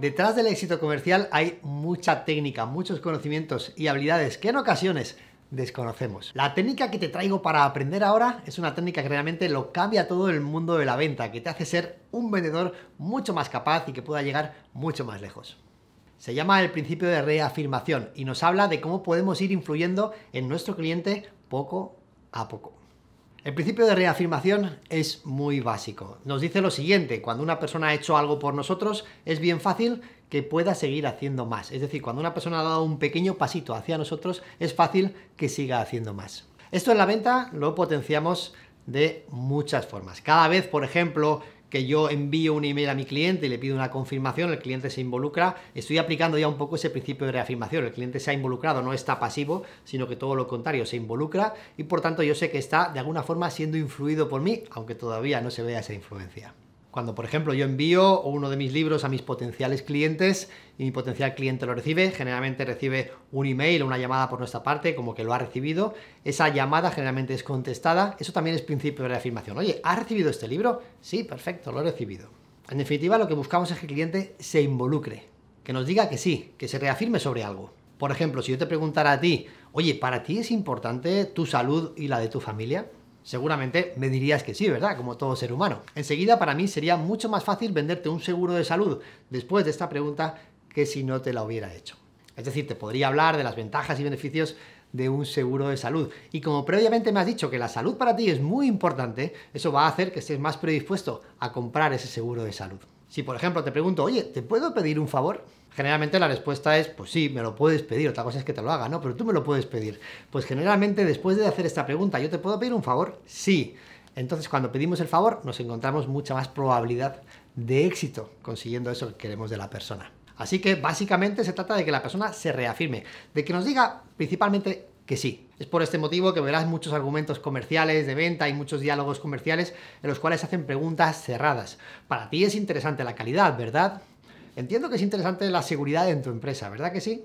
Detrás del éxito comercial hay mucha técnica, muchos conocimientos y habilidades que en ocasiones desconocemos. La técnica que te traigo para aprender ahora es una técnica que realmente lo cambia todo el mundo de la venta, que te hace ser un vendedor mucho más capaz y que pueda llegar mucho más lejos. Se llama el principio de reafirmación y nos habla de cómo podemos ir influyendo en nuestro cliente poco a poco. El principio de reafirmación es muy básico. Nos dice lo siguiente, cuando una persona ha hecho algo por nosotros, es bien fácil que pueda seguir haciendo más. Es decir, cuando una persona ha dado un pequeño pasito hacia nosotros, es fácil que siga haciendo más. Esto en la venta lo potenciamos de muchas formas. Cada vez, por ejemplo, que yo envío un email a mi cliente y le pido una confirmación, el cliente se involucra, estoy aplicando ya un poco ese principio de reafirmación, el cliente se ha involucrado, no está pasivo, sino que todo lo contrario, se involucra y por tanto yo sé que está de alguna forma siendo influido por mí, aunque todavía no se vea esa influencia. Cuando, por ejemplo, yo envío uno de mis libros a mis potenciales clientes y mi potencial cliente lo recibe, generalmente recibe un email o una llamada por nuestra parte, como que lo ha recibido. Esa llamada generalmente es contestada. Eso también es principio de reafirmación. Oye, ha recibido este libro? Sí, perfecto, lo he recibido. En definitiva, lo que buscamos es que el cliente se involucre, que nos diga que sí, que se reafirme sobre algo. Por ejemplo, si yo te preguntara a ti, oye, ¿para ti es importante tu salud y la de tu familia? Seguramente me dirías que sí, ¿verdad? Como todo ser humano. Enseguida para mí sería mucho más fácil venderte un seguro de salud después de esta pregunta que si no te la hubiera hecho. Es decir, te podría hablar de las ventajas y beneficios de un seguro de salud. Y como previamente me has dicho que la salud para ti es muy importante, eso va a hacer que estés más predispuesto a comprar ese seguro de salud. Si, por ejemplo, te pregunto, oye, ¿te puedo pedir un favor? Generalmente la respuesta es, pues sí, me lo puedes pedir, otra cosa es que te lo haga, ¿no? Pero tú me lo puedes pedir. Pues generalmente después de hacer esta pregunta, ¿yo te puedo pedir un favor? Sí. Entonces cuando pedimos el favor nos encontramos mucha más probabilidad de éxito consiguiendo eso que queremos de la persona. Así que básicamente se trata de que la persona se reafirme, de que nos diga principalmente que sí, es por este motivo que verás muchos argumentos comerciales de venta y muchos diálogos comerciales en los cuales hacen preguntas cerradas. Para ti es interesante la calidad, ¿verdad? Entiendo que es interesante la seguridad en tu empresa, ¿verdad que sí?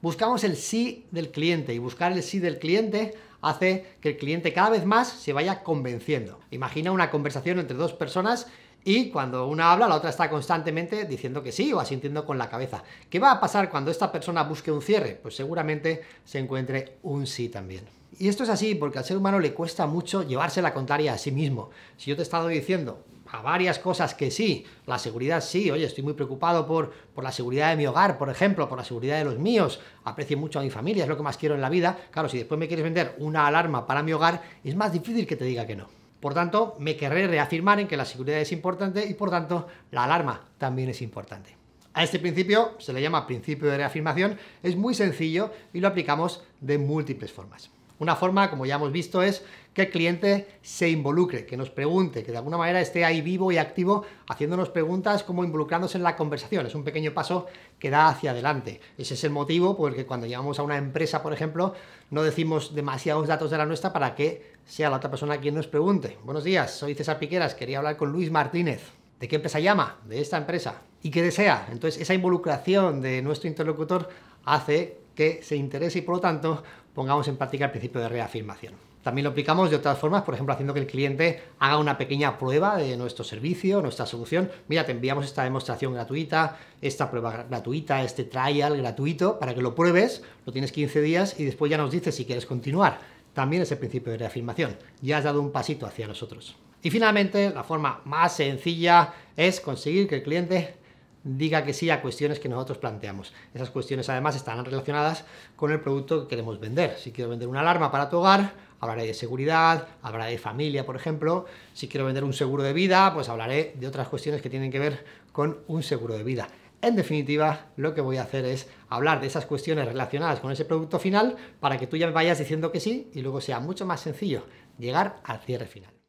Buscamos el sí del cliente y buscar el sí del cliente hace que el cliente cada vez más se vaya convenciendo. Imagina una conversación entre dos personas y cuando una habla, la otra está constantemente diciendo que sí o asintiendo con la cabeza. ¿Qué va a pasar cuando esta persona busque un cierre? Pues seguramente se encuentre un sí también. Y esto es así porque al ser humano le cuesta mucho llevarse la contraria a sí mismo. Si yo te he estado diciendo a varias cosas que sí, la seguridad sí, oye, estoy muy preocupado por, la seguridad de mi hogar, por ejemplo, por la seguridad de los míos, aprecio mucho a mi familia, es lo que más quiero en la vida. Claro, si después me quieres vender una alarma para mi hogar, es más difícil que te diga que no. Por tanto, me querré reafirmar en que la seguridad es importante y por tanto la alarma también es importante. A este principio se le llama principio de reafirmación, es muy sencillo y lo aplicamos de múltiples formas. Una forma, como ya hemos visto, es que el cliente se involucre, que nos pregunte, que de alguna manera esté ahí vivo y activo haciéndonos preguntas como involucrándose en la conversación. Es un pequeño paso que da hacia adelante. Ese es el motivo por el que cuando llamamos a una empresa, por ejemplo, no decimos demasiados datos de la nuestra para que sea la otra persona quien nos pregunte. Buenos días, soy César Piqueras, quería hablar con Luis Martínez. ¿De qué empresa llama? De esta empresa. ¿Y qué desea? Entonces, esa involucración de nuestro interlocutor hace que se interese y por lo tanto pongamos en práctica el principio de reafirmación. También lo aplicamos de otras formas, por ejemplo, haciendo que el cliente haga una pequeña prueba de nuestro servicio, nuestra solución. Mira, te enviamos esta demostración gratuita, esta prueba gratuita, este trial gratuito, para que lo pruebes, lo tienes 15 días y después ya nos dices si quieres continuar. También es el principio de reafirmación. Ya has dado un pasito hacia nosotros. Y finalmente, la forma más sencilla es conseguir que el cliente diga que sí a cuestiones que nosotros planteamos. Esas cuestiones además están relacionadas con el producto que queremos vender. Si quiero vender una alarma para tu hogar, hablaré de seguridad, hablaré de familia, por ejemplo. Si quiero vender un seguro de vida, pues hablaré de otras cuestiones que tienen que ver con un seguro de vida. En definitiva, lo que voy a hacer es hablar de esas cuestiones relacionadas con ese producto final para que tú ya me vayas diciendo que sí y luego sea mucho más sencillo llegar al cierre final.